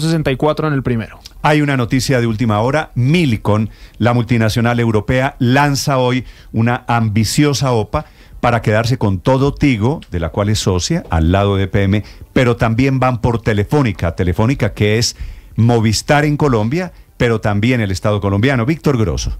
64 en el primero. Hay una noticia de última hora. Milicon la multinacional europea, lanza hoy una ambiciosa OPA para quedarse con todo Tigo, de la cual es socia, al lado de PM, pero también van por Telefónica, Telefónica que es Movistar en Colombia, pero también el Estado colombiano. Víctor Grosso.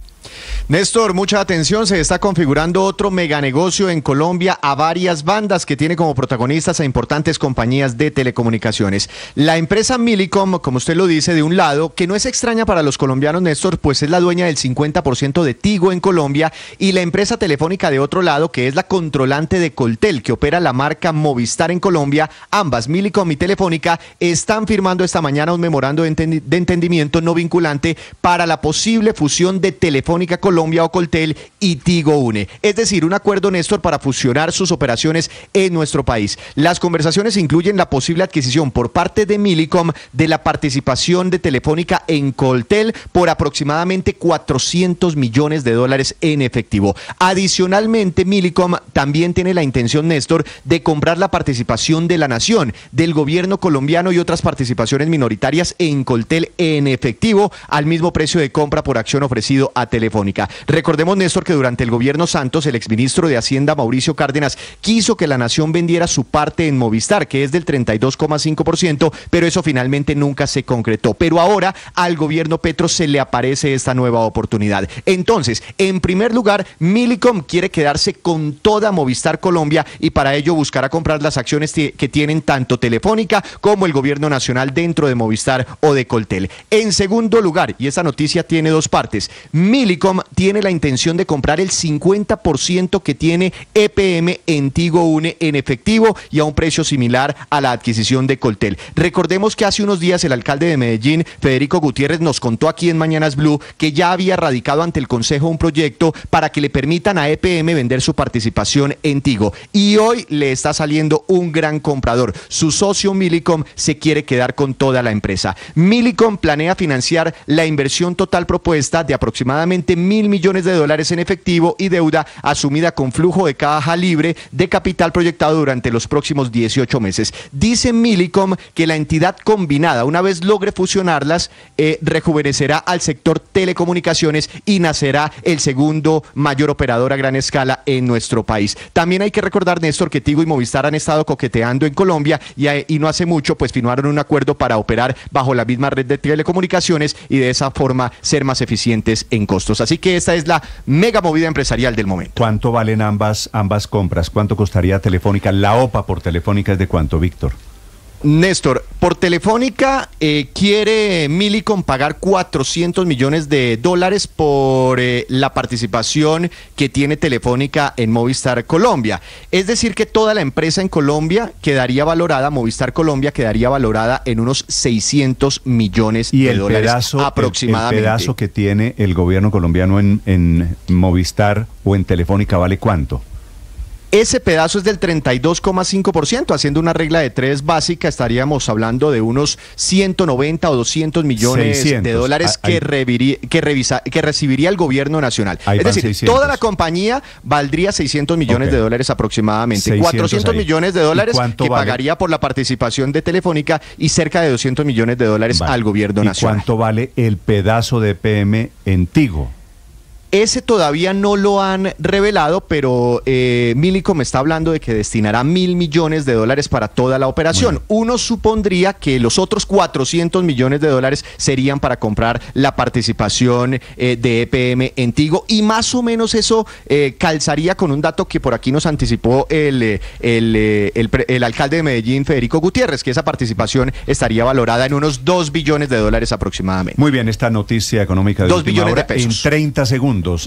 Néstor, mucha atención. Se está configurando otro meganegocio en Colombia a varias bandas que tiene como protagonistas a importantes compañías de telecomunicaciones. La empresa Milicom, como usted lo dice, de un lado, que no es extraña para los colombianos, Néstor, pues es la dueña del 50% de Tigo en Colombia, y la empresa telefónica de otro lado, que es la controlante de Coltel, que opera la marca Movistar en Colombia. Ambas, Milicom y Telefónica, están firmando esta mañana un memorando de, de entendimiento no vinculante para la posible fusión de Telefónica Colombia Colombia Coltel y Tigo Une. Es decir, un acuerdo, Néstor, para fusionar sus operaciones en nuestro país. Las conversaciones incluyen la posible adquisición por parte de Milicom de la participación de Telefónica en Coltel por aproximadamente 400 millones de dólares en efectivo. Adicionalmente, Milicom también tiene la intención, Néstor, de comprar la participación de la nación, del gobierno colombiano y otras participaciones minoritarias en Coltel en efectivo al mismo precio de compra por acción ofrecido a Telefónica. Recordemos, Néstor, que durante el gobierno Santos, el exministro de Hacienda, Mauricio Cárdenas, quiso que la nación vendiera su parte en Movistar, que es del 32,5%, pero eso finalmente nunca se concretó. Pero ahora al gobierno Petro se le aparece esta nueva oportunidad. Entonces, en primer lugar, Milicom quiere quedarse con toda Movistar Colombia y para ello buscará comprar las acciones que tienen tanto Telefónica como el gobierno nacional dentro de Movistar o de Coltel. En segundo lugar, y esta noticia tiene dos partes, Milicom tiene la intención de comprar el 50% que tiene EPM en Tigo Une en efectivo y a un precio similar a la adquisición de Coltel. Recordemos que hace unos días el alcalde de Medellín, Federico Gutiérrez, nos contó aquí en Mañanas Blue que ya había radicado ante el Consejo un proyecto para que le permitan a EPM vender su participación en Tigo. Y hoy le está saliendo un gran comprador. Su socio Milicom se quiere quedar con toda la empresa. Milicom planea financiar la inversión total propuesta de aproximadamente mil millones de dólares en efectivo y deuda asumida con flujo de caja libre de capital proyectado durante los próximos 18 meses. Dice Milicom que la entidad combinada, una vez logre fusionarlas, eh, rejuvenecerá al sector telecomunicaciones y nacerá el segundo mayor operador a gran escala en nuestro país. También hay que recordar, Néstor, que Tigo y Movistar han estado coqueteando en Colombia y, y no hace mucho pues firmaron un acuerdo para operar bajo la misma red de telecomunicaciones y de esa forma ser más eficientes en costos. Así que esta es la mega movida empresarial del momento. ¿Cuánto valen ambas, ambas compras? ¿Cuánto costaría Telefónica? La OPA por Telefónica es de cuánto, Víctor? Néstor, por Telefónica eh, quiere Millicom pagar 400 millones de dólares por eh, la participación que tiene Telefónica en Movistar Colombia. Es decir, que toda la empresa en Colombia quedaría valorada, Movistar Colombia quedaría valorada en unos 600 millones de dólares aproximadamente. el, pedazo que tiene el gobierno colombiano en Movistar o en Telefónica vale cuánto? Ese pedazo es del 32,5%, haciendo una regla de tres básica, estaríamos hablando de unos 190 o 200 millones de dólares ah, que, que recibiría el gobierno nacional. Es decir, toda la compañía valdría 600 millones de dólares aproximadamente. 400 millones de dólares que pagaría por la participación de Telefónica y cerca de 200 millones de dólares al gobierno nacional. ¿Cuánto vale el pedazo de PM en Tigo? Ese todavía no lo han revelado, pero eh, Milico me está hablando de que destinará mil millones de dólares para toda la operación. Uno supondría que los otros 400 millones de dólares serían para comprar la participación eh, de EPM en Tigo y más o menos eso eh, calzaría con un dato que por aquí nos anticipó el, eh, el, alcalde de Medellín, Federico Gutiérrez, que esa participación estaría valorada en unos 2 billones de dólares aproximadamente. Muy bien, esta noticia económica de 2 billones de pesos. en 30 segundos segundos